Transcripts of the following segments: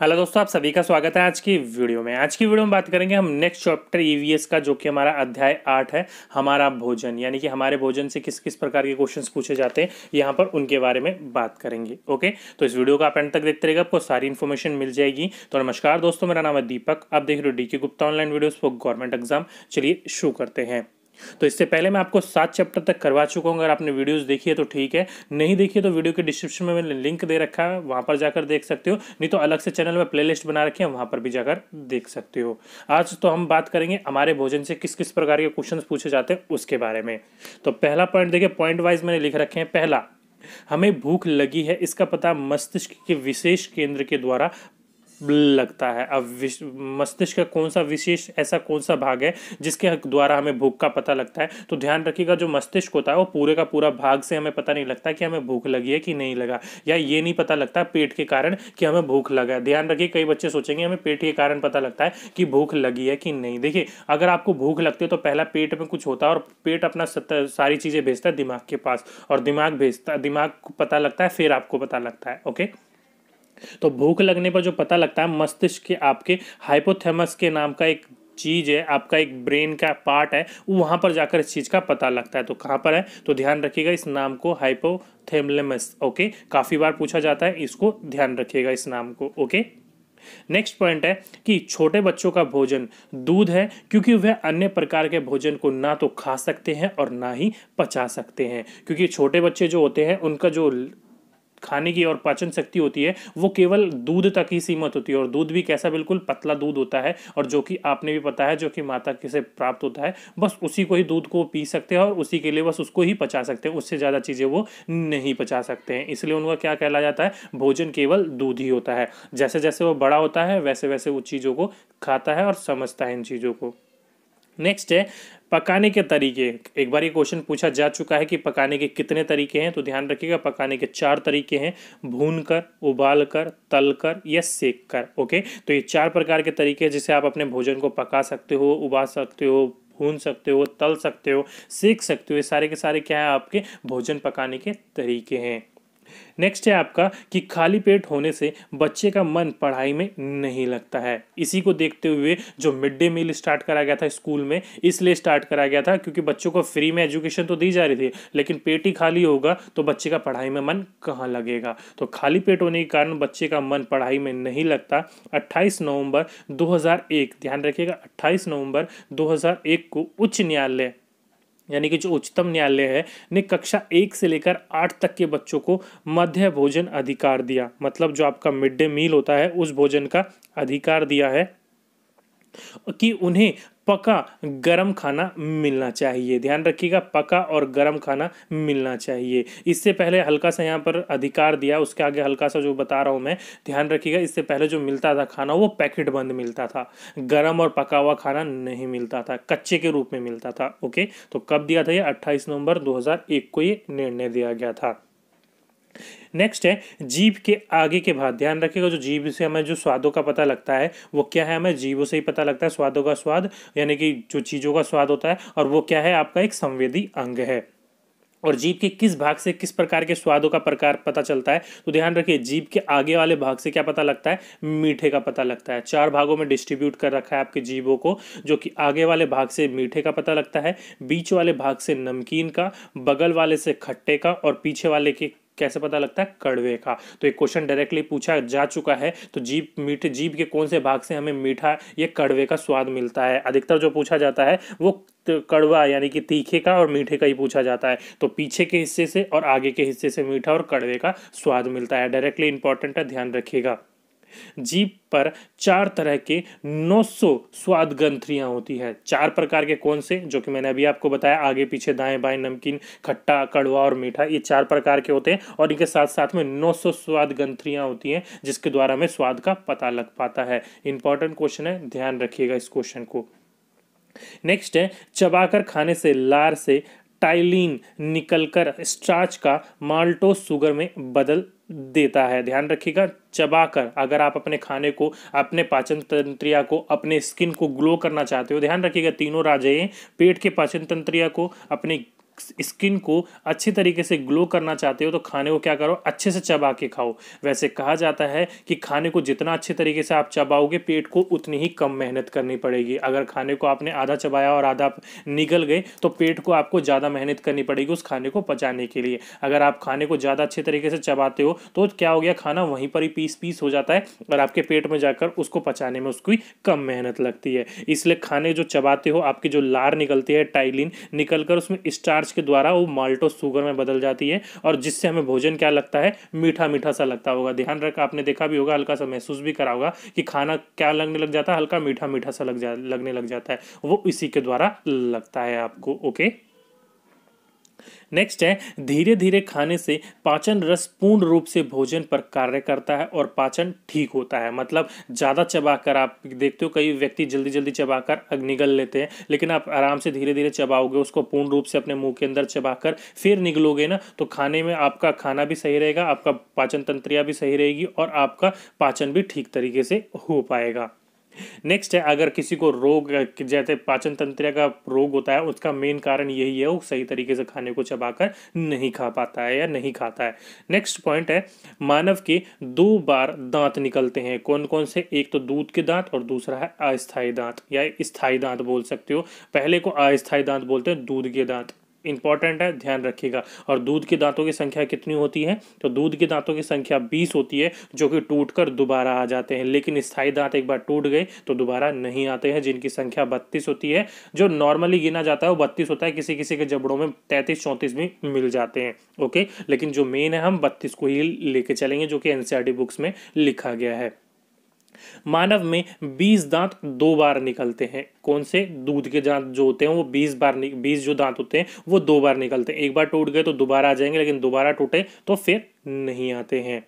hello दोस्तों आप सभी का स्वागत है आज की वीडियो में आज की वीडियो में बात करेंगे हम नेक्स्ट चैप्टर ईवीएस का जो कि हमारा अध्याय आठ है हमारा भोजन यानी कि हमारे भोजन से किस किस प्रकार के क्वेश्चंस पूछे जाते हैं यहाँ पर उनके बारे में बात करेंगे ओके तो इस वीडियो को आप एंड तक देखते रहेगा आपको सारी इन्फॉर्मेशन मिल जाएगी तो नमस्कार दोस्तों मेरा नाम है दीपक आप देख रहे हो D Gupta online videos for government exam चलिए शुरू करते हैं तो इससे पहले मैं आपको सात चैप्टर तक करवा चुका हूँ अगर आपने वीडियोस देखी है तो ठीक है नहीं देखी है तो वीडियो के डिस्क्रिप्शन में मैंने लिंक दे रखा है वहाँ पर जाकर देख सकते हो नहीं तो अलग से चैनल में प्लेलिस्ट बना रखी है वहाँ पर भी जाकर देख सकते हो आज तो हम बात करेंगे हमारे भोजन से किस किस प्रकार के क्वेश्चन पूछे जाते हैं उसके बारे में तो पहला पॉइंट देखिए पॉइंट वाइज मैंने लिख रखे हैं पहला हमें भूख लगी है इसका पता मस्तिष्क के विशेष केंद्र के द्वारा लगता है अब मस्तिष्क का कौन सा विशेष ऐसा कौन सा भाग है जिसके द्वारा हमें भूख का पता लगता है तो ध्यान रखिएगा जो मस्तिष्क होता है वो पूरे का पूरा भाग से हमें पता नहीं लगता कि हमें भूख लगी है कि नहीं लगा या ये नहीं पता लगता पेट के कारण कि हमें भूख लगा है ध्यान रखिए कई बच्चे सोचेंगे हमें पेट के कारण पता लगता है कि भूख लगी है कि नहीं देखिए अगर आपको भूख लगती है तो पहला पेट में कुछ होता है और पेट अपना सारी चीज़ें भेजता है दिमाग के पास और दिमाग भेजता दिमाग पता लगता है फिर आपको पता लगता है ओके तो भूख लगने पर जो पता लगता है मस्तिष्क के आपके हाइपोथेमस के नाम का एक चीज़ है आपका एक ब्रेन का पार्ट है वो वहाँ पर जाकर इस चीज़ का पता लगता है तो कहाँ पर है तो ध्यान रखिएगा इस नाम को हाइपोथेमलेमस ओके काफ़ी बार पूछा जाता है इसको ध्यान रखिएगा इस नाम को ओके नेक्स्ट पॉइंट है कि छोटे बच्चों का भोजन दूध है क्योंकि वह अन्य प्रकार के भोजन को ना तो खा सकते हैं और ना ही पचा सकते हैं क्योंकि छोटे बच्चे जो होते हैं उनका जो खाने की और पाचन शक्ति होती है वो केवल दूध तक ही सीमित होती है और दूध भी कैसा बिल्कुल पतला दूध होता है और जो कि आपने भी पता है जो कि माता के से प्राप्त होता है बस उसी को ही दूध को पी सकते हैं और उसी के लिए बस उसको ही पचा सकते हैं उससे ज़्यादा चीज़ें वो नहीं पचा सकते हैं इसलिए उनका क्या कहला जाता है भोजन केवल दूध ही होता है जैसे जैसे वो बड़ा होता है वैसे वैसे वो चीज़ों को खाता है और समझता है इन चीज़ों को नेक्स्ट है पकाने के तरीके एक बार ये क्वेश्चन पूछा जा चुका है कि पकाने के कितने तरीके हैं तो ध्यान रखिएगा पकाने के चार तरीके हैं भून कर उबाल कर तल कर या सेक कर ओके तो ये चार प्रकार के तरीके हैं जिसे आप अपने भोजन को पका सकते हो उबाल सकते हो भून सकते हो तल सकते हो सेक सकते हो ये सारे के सारे क्या है आपके भोजन पकाने के तरीके हैं नेक्स्ट है आपका कि खाली पेट होने से बच्चे का मन पढ़ाई में नहीं लगता है इसी को देखते हुए जो मिड डे मील स्टार्ट करा गया था स्कूल में इसलिए स्टार्ट करा गया था क्योंकि बच्चों को फ्री में एजुकेशन तो दी जा रही थी लेकिन पेट ही खाली होगा तो बच्चे का पढ़ाई में मन कहाँ लगेगा तो खाली पेट होने के कारण बच्चे का मन पढ़ाई में नहीं लगता अट्ठाईस नवम्बर दो ध्यान रखिएगा अट्ठाईस नवम्बर दो को उच्च न्यायालय यानी कि जो उच्चतम न्यायालय है ने कक्षा एक से लेकर आठ तक के बच्चों को मध्य भोजन अधिकार दिया मतलब जो आपका मिड डे मील होता है उस भोजन का अधिकार दिया है कि उन्हें पका गरम खाना मिलना चाहिए ध्यान रखिएगा पका और गरम खाना मिलना चाहिए इससे पहले हल्का सा यहाँ पर अधिकार दिया उसके आगे हल्का सा जो बता रहा हूँ मैं ध्यान रखिएगा इससे पहले जो मिलता था खाना वो पैकेट बंद मिलता था गरम और पका हुआ खाना नहीं मिलता था कच्चे के रूप में मिलता था ओके तो कब दिया था ये अट्ठाईस नवंबर दो को ये निर्णय दिया गया था नेक्स्ट है जीव के आगे के भाग ध्यान रखिएगा जो जीव से हमें जो स्वादों का पता लगता है वो क्या है हमें जीवों से ही पता लगता है स्वादों का स्वाद यानी कि जो चीज़ों का स्वाद होता है और वो क्या है आपका एक संवेदी अंग है और जीभ के किस भाग से किस प्रकार के स्वादों का प्रकार पता चलता है तो ध्यान रखिए जीभ के आगे वाले भाग से क्या पता लगता है मीठे का पता लगता है चार भागों में डिस्ट्रीब्यूट कर रखा है आपके जीभों को जो कि आगे वाले भाग से मीठे का पता लगता है बीच वाले भाग से नमकीन का बगल वाले से खट्टे का और पीछे वाले के कैसे पता लगता है कड़वे का तो एक क्वेश्चन डायरेक्टली पूछा जा चुका है तो जीप मीठ जीप के कौन से भाग से हमें मीठा ये कड़वे का स्वाद मिलता है अधिकतर जो पूछा जाता है वो कड़वा यानी कि तीखे का और मीठे का ही पूछा जाता है तो पीछे के हिस्से से और आगे के हिस्से से मीठा और कड़वे का स्वाद मिलता है डायरेक्टली इंपॉर्टेंट है ध्यान रखिएगा जीप पर चार तरह के 900 स्वाद ग्रंथियाँ होती है चार प्रकार के कौन से जो कि मैंने अभी आपको बताया आगे पीछे दाएं बाएं नमकीन खट्टा कड़वा और मीठा ये चार प्रकार के होते हैं और इनके साथ साथ में 900 स्वाद ग्रंथियाँ होती हैं जिसके द्वारा हमें स्वाद का पता लग पाता है इंपॉर्टेंट क्वेश्चन है ध्यान रखिएगा इस क्वेश्चन को नेक्स्ट है चबाकर खाने से लार से टाइलिन निकलकर स्टार्च का माल्टो शुगर में बदल देता है ध्यान रखिएगा चबाकर अगर आप अपने खाने को अपने पाचन तंत्रिया को अपने स्किन को ग्लो करना चाहते हो ध्यान रखिएगा तीनों राजे पेट के पाचन तंत्रिया को अपने स्किन को अच्छी तरीके से ग्लो करना चाहते हो तो खाने को क्या करो अच्छे से चबा के खाओ वैसे कहा जाता है कि खाने को जितना अच्छे तरीके से आप चबाओगे पेट को उतनी ही कम मेहनत करनी पड़ेगी अगर खाने को आपने आधा चबाया और आधा निकल गए तो पेट को आपको ज़्यादा मेहनत करनी पड़ेगी उस खाने को पचाने के लिए अगर आप खाने को ज़्यादा अच्छे तरीके से चबाते हो तो क्या हो गया खाना वहीं पर ही पीस पीस हो जाता है और आपके पेट में जाकर उसको पचाने में उसकी कम मेहनत लगती है इसलिए खाने जो चबाते हो आपकी जो लार निकलती है टाइलिन निकल कर उसमें स्टार्च स्टार्च के द्वारा वो माल्टो सुगर में बदल जाती है और जिससे हमें भोजन क्या लगता है मीठा मीठा सा लगता होगा ध्यान रख आपने देखा भी होगा हल्का सा महसूस भी करा होगा कि खाना क्या लगने लग जाता है हल्का मीठा मीठा सा लग जा लगने लग जाता है वो इसी के द्वारा लगता है आपको ओके नेक्स्ट है धीरे धीरे खाने से पाचन रस पूर्ण रूप से भोजन पर कार्य करता है और पाचन ठीक होता है मतलब ज़्यादा चबाकर आप देखते हो कई व्यक्ति जल्दी जल्दी चबाकर निगल लेते हैं लेकिन आप आराम से धीरे धीरे चबाओगे उसको पूर्ण रूप से अपने मुंह के अंदर चबाकर फिर निगलोगे ना तो खाने में आपका खाना भी सही रहेगा आपका पाचन तंत्रिया भी सही रहेगी और आपका पाचन भी ठीक तरीके से हो पाएगा नेक्स्ट है अगर किसी को रोग जैसे पाचन तंत्र का रोग होता है उसका मेन कारण यही है वो सही तरीके से खाने को चबाकर नहीं खा पाता है या नहीं खाता है नेक्स्ट पॉइंट है मानव के दो बार दांत निकलते हैं कौन कौन से एक तो दूध के दांत और दूसरा है अस्थायी दांत या स्थायी दांत बोल सकते हो पहले को अस्थायी दांत बोलते हैं दूध के दांत इंपॉर्टेंट है ध्यान रखिएगा और दूध के दांतों की संख्या कितनी होती है तो दूध के दांतों की संख्या बीस होती है जो कि टूट दोबारा आ जाते हैं लेकिन स्थायी दांत एक बार टूट गए तो दोबारा नहीं आते हैं जिनकी संख्या बत्तीस होती है जो नॉर्मली गिना जाता है वो बत्तीस होता है किसी किसी के जबड़ों में तैंतीस चौंतीस भी मिल जाते हैं ओके लेकिन जो मेन है हम बत्तीस को ही लेके चलेंगे जो कि एनसीआरटी बुक्स e में लिखा गया है मानव में बीस दांत दो बार निकलते हैं कौन से दूध के दांत जो होते हैं वो बीस बार बीस जो दांत होते हैं वो दो बार निकलते हैं एक बार टूट गए तो दोबारा आ जाएंगे लेकिन दोबारा टूटे तो फिर नहीं आते हैं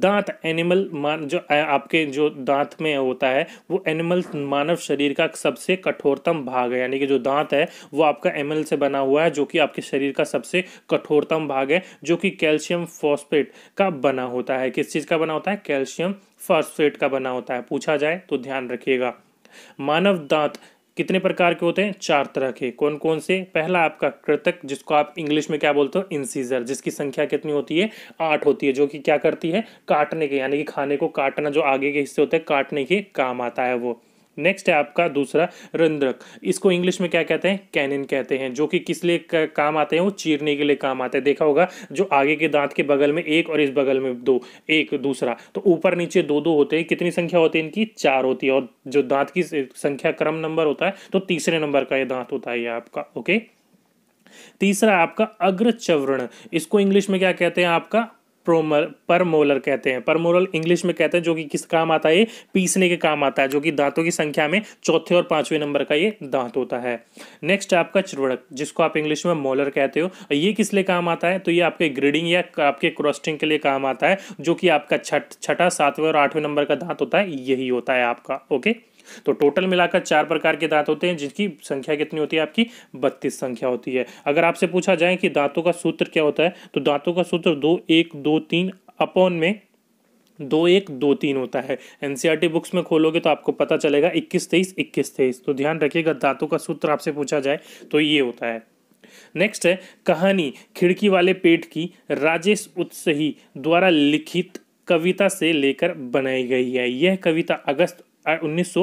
दांत एनिमल मान जो आपके जो दांत में होता है वो एनिमल मानव शरीर का सबसे कठोरतम भाग है यानी कि जो दांत है वो आपका एमल से बना हुआ है जो कि आपके शरीर का सबसे कठोरतम भाग है जो कि कैल्शियम फॉस्फेट का बना होता है किस चीज़ का बना होता है कैल्शियम फॉस्फेट का बना होता है पूछा जाए तो ध्यान रखिएगा मानव दांत कितने प्रकार के होते हैं चार तरह के कौन कौन से पहला आपका कृतक जिसको आप इंग्लिश में क्या बोलते हो इंसीजर जिसकी संख्या कितनी होती है आठ होती है जो कि क्या करती है काटने के यानी कि खाने को काटना जो आगे के हिस्से होते हैं काटने के काम आता है वो नेक्स्ट है आपका दूसरा रंध्रक इसको इंग्लिश में क्या कहते हैं कैनिन कहते हैं जो कि किस लिए काम आते हैं वो चीरने के लिए काम आते हैं देखा होगा जो आगे के दांत के बगल में एक और इस बगल में दो एक दूसरा तो ऊपर नीचे दो दो होते हैं कितनी संख्या होती है इनकी चार होती है और जो दांत की संख्या क्रम नंबर होता है तो तीसरे नंबर का ये दांत होता है ये आपका ओके तीसरा आपका अग्रचवरण इसको इंग्लिश में क्या कहते हैं आपका प्रोमर परमोलर कहते हैं मोलर इंग्लिश में कहते हैं जो कि किस काम आता है पीसने के काम आता है जो कि दांतों की संख्या में चौथे और पांचवें नंबर का ये दांत होता है नेक्स्ट आपका चुड़क जिसको आप इंग्लिश में मोलर कहते हो ये किस लिए काम आता है तो ये आपके ग्रेडिंग या आपके क्रॉस्टिंग के लिए काम आता है जो कि आपका छठ छठा सातवें और आठवें नंबर का दांत होता है यही होता है आपका ओके तो टोटल मिलाकर चार प्रकार के दांत होते हैं जिनकी संख्या कितनी होती है आपकी बत्तीस संख्या होती है अगर आपसे पूछा जाए कि दांतों का सूत्र क्या होता है तो दांतों का सूत्र दो एक दो तीन अपॉन में दो एक दो तीन होता है एनसीईआरटी बुक्स में खोलोगे तो आपको पता चलेगा इक्कीस तेईस इक्कीस तेईस तो ध्यान रखिएगा दांतों का सूत्र आपसे पूछा जाए तो ये होता है नेक्स्ट है कहानी खिड़की वाले पेट की राजेश उत्सही द्वारा लिखित कविता से लेकर बनाई गई है यह कविता अगस्त उन्नीस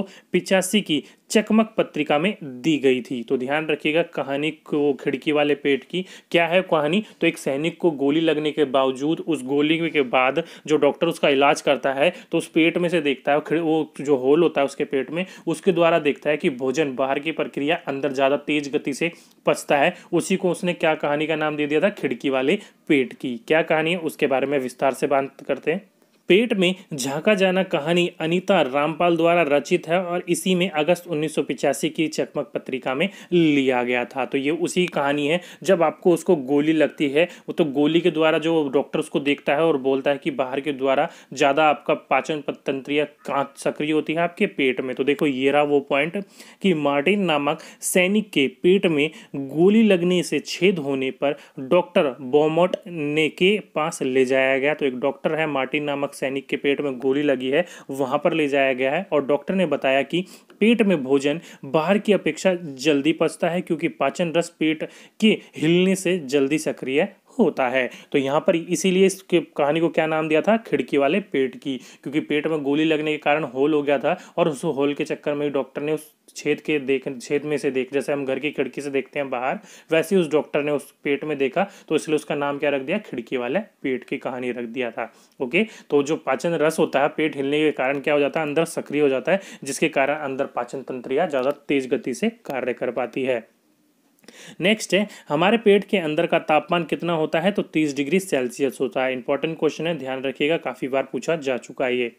की चकमक पत्रिका में दी गई थी तो ध्यान रखिएगा कहानी को खिड़की वाले पेट की क्या है कहानी तो एक सैनिक को गोली लगने के बावजूद उस गोली के बाद जो डॉक्टर उसका इलाज करता है तो उस पेट में से देखता है वो जो होल होता है उसके पेट में उसके द्वारा देखता है कि भोजन बाहर की प्रक्रिया अंदर ज़्यादा तेज गति से पचता है उसी को उसने क्या कहानी का नाम दे दिया था खिड़की वाले पेट की क्या कहानी है उसके बारे में विस्तार से बात करते हैं पेट में झांका जाना कहानी अनीता रामपाल द्वारा रचित है और इसी में अगस्त उन्नीस की चकमक पत्रिका में लिया गया था तो ये उसी कहानी है जब आपको उसको गोली लगती है वो तो गोली के द्वारा जो डॉक्टर उसको देखता है और बोलता है कि बाहर के द्वारा ज़्यादा आपका पाचन तंत्रिया का सक्रिय होती है आपके पेट में तो देखो ये रहा वो पॉइंट कि मार्टिन नामक सैनिक के पेट में गोली लगने से छेद होने पर डॉक्टर बोमोट ने के पास ले जाया गया तो एक डॉक्टर है मार्टिन नामक सैनिक के पेट में गोली लगी है वहां पर ले जाया गया है और डॉक्टर ने बताया कि पेट में भोजन बाहर की अपेक्षा जल्दी पचता है क्योंकि पाचन रस पेट के हिलने से जल्दी सक्रिय होता है तो यहाँ पर इसीलिए इस कहानी को क्या नाम दिया था खिड़की वाले पेट की क्योंकि पेट में गोली लगने के कारण होल हो गया था और उस होल के चक्कर में डॉक्टर ने उस छेद के देख छेद में से देख जैसे हम घर की खिड़की से देखते हैं बाहर वैसे उस डॉक्टर ने उस पेट में देखा तो इसलिए उसका नाम क्या रख दिया खिड़की वाले पेट की कहानी रख दिया था ओके तो जो पाचन रस होता है पेट हिलने के कारण क्या हो जाता है अंदर सक्रिय हो जाता है जिसके कारण अंदर पाचन तंत्रिया ज़्यादा तेज गति से कार्य कर पाती है नेक्स्ट है हमारे पेट के अंदर का तापमान कितना होता है तो तीस डिग्री सेल्सियस होता है इंपॉर्टेंट क्वेश्चन है ध्यान रखिएगा काफ़ी बार पूछा जा चुका है ये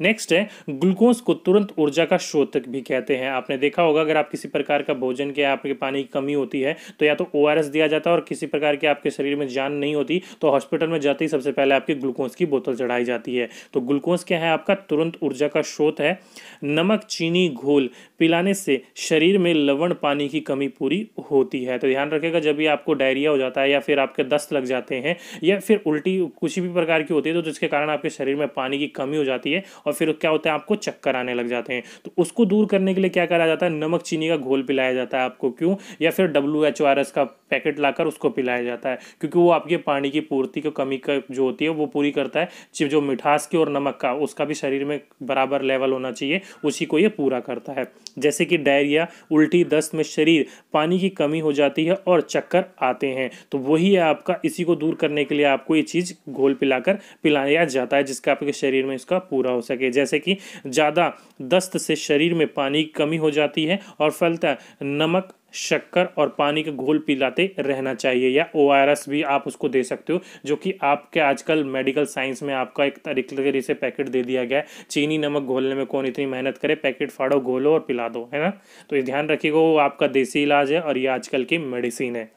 नेक्स्ट है ग्लूकोज को तुरंत ऊर्जा का स्रोत भी कहते हैं आपने देखा होगा अगर आप किसी प्रकार का भोजन के आपके पानी की कमी होती है तो या तो ओ दिया जाता है और किसी प्रकार की आपके शरीर में जान नहीं होती तो हॉस्पिटल में जाते ही सबसे पहले आपकी ग्लूकोज की बोतल चढ़ाई जाती है तो ग्लूकोज क्या है आपका तुरंत ऊर्जा का स्रोत है नमक चीनी घोल पिलाने से शरीर में लवण पानी की कमी पूरी होती है तो ध्यान रखेगा जब भी आपको डायरिया हो जाता है या फिर आपके दस्त लग जाते हैं या फिर उल्टी किसी भी प्रकार की होती है तो जिसके कारण आपके शरीर में पानी की कमी हो जाती है है और फिर क्या होता है आपको चक्कर आने लग जाते हैं तो उसको दूर करने के लिए क्या करा जाता है नमक चीनी का घोल पिलाया जाता है आपको क्यों या फिर डब्ल्यू एच आर एस का पैकेट लाकर उसको पिलाया जाता है क्योंकि वो आपके पानी की पूर्ति की कमी का जो होती है वो पूरी करता है जो मिठास की और नमक का उसका भी शरीर में बराबर लेवल होना चाहिए उसी को ये पूरा करता है जैसे कि डायरिया उल्टी दस्त में शरीर पानी की कमी हो जाती है और चक्कर आते हैं तो वही है आपका इसी को दूर करने के लिए आपको ये चीज़ घोल पिलाकर पिलाया जाता है जिसका आपके शरीर में इसका पूरा पूरा हो सके जैसे कि ज़्यादा दस्त से शरीर में पानी की कमी हो जाती है और फलता नमक शक्कर और पानी का घोल पिलाते रहना चाहिए या ओ भी आप उसको दे सकते हो जो कि आपके आजकल मेडिकल साइंस में आपका एक तरीके से पैकेट दे दिया गया है चीनी नमक घोलने में कौन इतनी मेहनत करे पैकेट फाड़ो घोलो और पिला दो है ना तो ये ध्यान रखिएगा वो आपका देसी इलाज है और ये आजकल की मेडिसिन है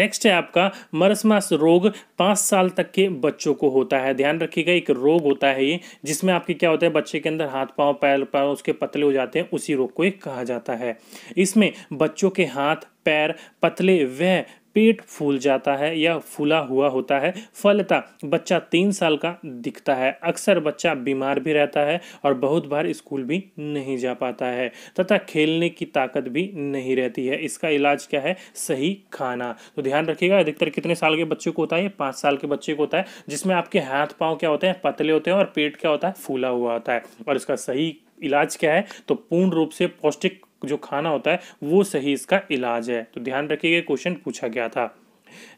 नेक्स्ट है आपका मरसमास रोग पाँच साल तक के बच्चों को होता है ध्यान रखिएगा एक रोग होता है ये जिसमें आपके क्या होता है बच्चे के अंदर हाथ पाँव पैर पाँव उसके पतले हो जाते हैं उसी रोग को एक कहा जाता है इसमें बच्चों के हाथ पैर पतले वह पेट फूल जाता है या फूला हुआ होता है फलता बच्चा तीन साल का दिखता है अक्सर बच्चा बीमार भी रहता है और बहुत बार स्कूल भी नहीं जा पाता है तथा खेलने की ताकत भी नहीं रहती है इसका इलाज क्या है सही खाना तो ध्यान रखिएगा अधिकतर कितने साल के बच्चे को होता है पाँच साल के बच्चे को होता है जिसमें आपके हाथ पाँव क्या होते हैं पतले होते हैं और पेट क्या होता है फूला हुआ होता है और इसका सही इलाज क्या है तो पूर्ण रूप से पौष्टिक जो खाना होता है वो सही इसका इलाज है तो ध्यान रखिएगा क्वेश्चन पूछा गया था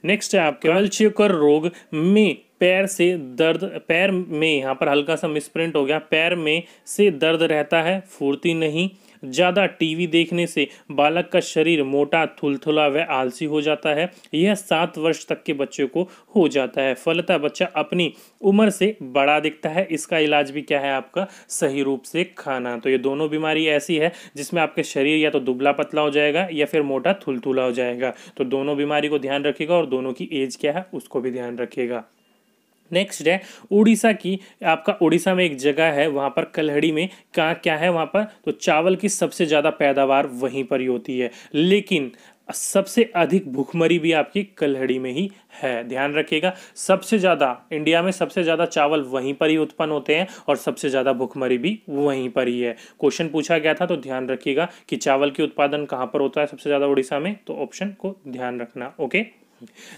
नेक्स्ट है आपके कल्चकर रोग में पैर से दर्द पैर में यहाँ पर हल्का सा मिसप्रिंट हो गया पैर में से दर्द रहता है फूर्ती नहीं ज़्यादा टीवी देखने से बालक का शरीर मोटा थुलथुला व आलसी हो जाता है यह सात वर्ष तक के बच्चे को हो जाता है फलता बच्चा अपनी उम्र से बड़ा दिखता है इसका इलाज भी क्या है आपका सही रूप से खाना तो ये दोनों बीमारी ऐसी है जिसमें आपके शरीर या तो दुबला पतला हो जाएगा या फिर मोटा थुलथुला हो जाएगा तो दोनों बीमारी को ध्यान रखेगा और दोनों की एज क्या है उसको भी ध्यान रखेगा नेक्स्ट है उड़ीसा की आपका उड़ीसा में एक जगह है वहाँ पर कलहड़ी में कहाँ क्या है वहाँ पर तो चावल की सबसे ज़्यादा पैदावार वहीं पर ही होती है लेकिन सबसे अधिक भूखमरी भी आपकी कलहड़ी में ही है ध्यान रखिएगा सबसे ज़्यादा इंडिया में सबसे ज़्यादा चावल वहीं पर ही उत्पन्न होते हैं और सबसे ज़्यादा भूखमरी भी वहीं पर ही है क्वेश्चन पूछा गया था तो ध्यान रखिएगा कि चावल के उत्पादन कहाँ पर होता है सबसे ज़्यादा उड़ीसा में तो ऑप्शन को ध्यान रखना ओके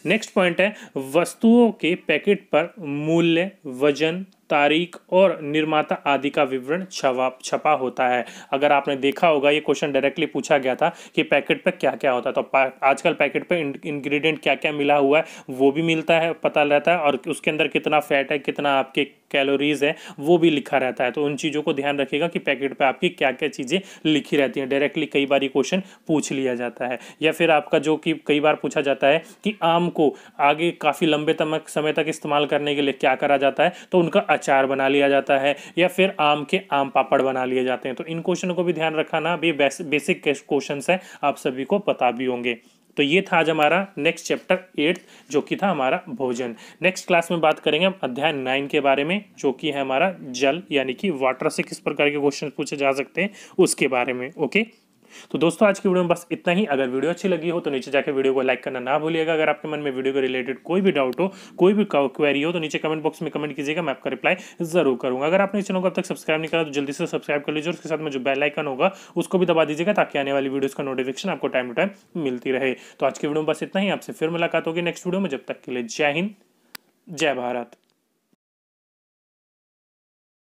नेक्स्ट पॉइंट है वस्तुओं के पैकेट पर मूल्य वजन तारीख और निर्माता आदि का विवरण छवा छपा होता है अगर आपने देखा होगा ये क्वेश्चन डायरेक्टली पूछा गया था कि पैकेट पर क्या क्या होता है तो आजकल पैकेट पर इंग्रेडिएंट क्या क्या मिला हुआ है वो भी मिलता है पता रहता है और उसके अंदर कितना फैट है कितना आपके कैलोरीज है वो भी लिखा रहता है तो उन चीज़ों को ध्यान रखिएगा कि पैकेट पर आपकी क्या क्या चीज़ें लिखी रहती हैं डायरेक्टली कई बार ये क्वेश्चन पूछ लिया जाता है या फिर आपका जो कि कई बार पूछा जाता है कि आम को आगे काफ़ी लंबे तमक समय तक इस्तेमाल करने के लिए क्या करा जाता है तो उनका अचार बना लिया जाता है या फिर आम के आम पापड़ बना लिए जाते हैं तो इन क्वेश्चन को भी ध्यान रखना भी बेसिक क्वेश्चन है आप सभी को पता भी होंगे तो ये था आज हमारा नेक्स्ट चैप्टर एट जो कि था हमारा भोजन नेक्स्ट क्लास में बात करेंगे हम अध्याय नाइन के बारे में जो कि है हमारा जल यानी कि वाटर से किस प्रकार के क्वेश्चन पूछे जा सकते हैं उसके बारे में ओके तो दोस्तों आज की वीडियो में बस इतना ही अगर वीडियो अच्छी लगी हो तो नीचे जाकर वीडियो को लाइक करना ना भूलिएगा अगर आपके मन में वीडियो के रिलेटेड कोई भी डाउट हो कोई भी क्वेरी हो तो नीचे कमेंट बॉक्स में कमेंट कीजिएगा मैं आपका रिप्लाई जरूर करूंगा अगर आपने चैनल को अब तक सब्सक्राइब नहीं करा तो जल्दी से सब्सक्राइब कर लीजिए उसके साथ में जो बेलाइकन होगा उसको भी दबा दीजिएगा ताकि आने वाली वीडियोज़ का नोटिफिकेशन आपको टाइम टू टाइम मिलती रहे तो आज की वीडियो में बस इतना ही आपसे फिर मुलाकात होगी नेक्स्ट वीडियो में जब तक के लिए जय हिंद जय भारत